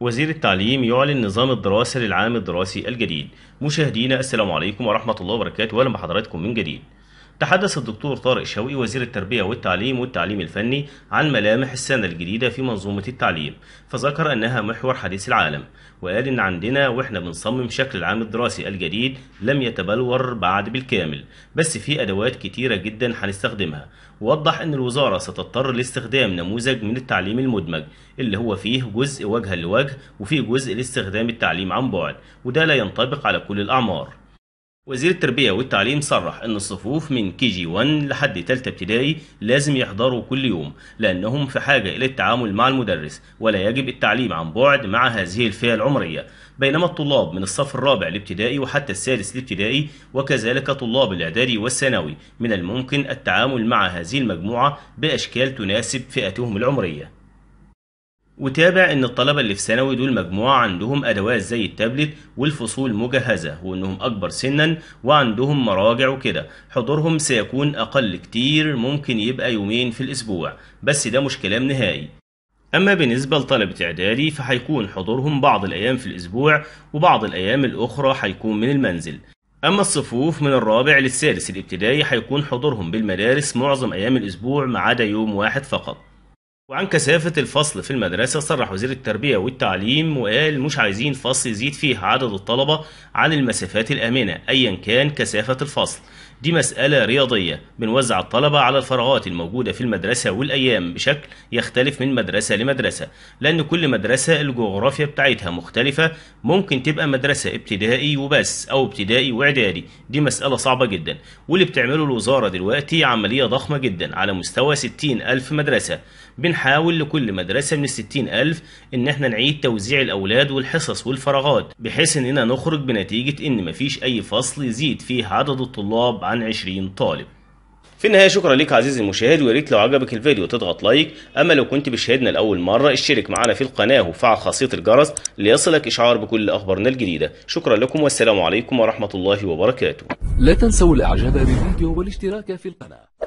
وزير التعليم يعلن نظام الدراسة للعام الدراسي الجديد مشاهدينا السلام عليكم ورحمة الله وبركاته أهلا بحضراتكم من جديد تحدث الدكتور طارق شوقي وزير التربية والتعليم والتعليم الفني عن ملامح السنة الجديدة في منظومة التعليم فذكر أنها محور حديث العالم وقال إن عندنا وإحنا بنصمم شكل العام الدراسي الجديد لم يتبلور بعد بالكامل بس في أدوات كتيرة جدا هنستخدمها ووضح أن الوزارة ستضطر لاستخدام نموذج من التعليم المدمج اللي هو فيه جزء وجها لوجه وفيه جزء لاستخدام التعليم عن بعد وده لا ينطبق على كل الأعمار وزير التربية والتعليم صرح أن الصفوف من كي جي 1 لحد ثالثه ابتدائي لازم يحضروا كل يوم لأنهم في حاجة إلى التعامل مع المدرس ولا يجب التعليم عن بعد مع هذه الفئة العمرية بينما الطلاب من الصف الرابع الابتدائي وحتى السادس الابتدائي وكذلك طلاب الإعدادي والثانوي من الممكن التعامل مع هذه المجموعة بأشكال تناسب فئتهم العمرية وتابع ان الطلبة اللي في ثانوي دول مجموعة عندهم ادوات زي التابلت والفصول مجهزة وانهم اكبر سنا وعندهم مراجع وكده حضورهم سيكون اقل كتير ممكن يبقى يومين في الاسبوع بس ده مش كلام نهائي أما بالنسبة لطلبة إعدادي فهيكون حضورهم بعض الأيام في الأسبوع وبعض الأيام الأخرى هيكون من المنزل أما الصفوف من الرابع للسادس الابتدائي هيكون حضورهم بالمدارس معظم أيام الأسبوع ما عدا يوم واحد فقط وعن كثافة الفصل في المدرسة صرح وزير التربية والتعليم وقال مش عايزين فصل يزيد فيه عدد الطلبة عن المسافات الآمنة أيا كان كثافة الفصل دي مسألة رياضية بنوزع الطلبة على الفراغات الموجودة في المدرسة والأيام بشكل يختلف من مدرسة لمدرسة لأن كل مدرسة الجغرافيا بتاعتها مختلفة ممكن تبقى مدرسة ابتدائي وبس أو ابتدائي وإعدادي دي مسألة صعبة جدا واللي بتعمله الوزارة دلوقتي عملية ضخمة جدا على مستوى 60 ألف مدرسة بنحاول لكل مدرسة من 60 ألف إن احنا نعيد توزيع الأولاد والحصص والفراغات بحيث إننا نخرج بنتيجة إن مفيش أي فصل يزيد فيه عدد الطلاب عن 20 طالب في النهاية شكرا لك عزيزي المشاهد ويا ريت لو عجبك الفيديو تضغط لايك اما لو كنت بتشاهدنا لاول مرة اشترك معنا في القناة وفعل خاصية الجرس ليصلك اشعار بكل اخبارنا الجديدة شكرا لكم والسلام عليكم ورحمة الله وبركاته لا تنسوا الاعجاب بالفيديو والاشتراك في القناة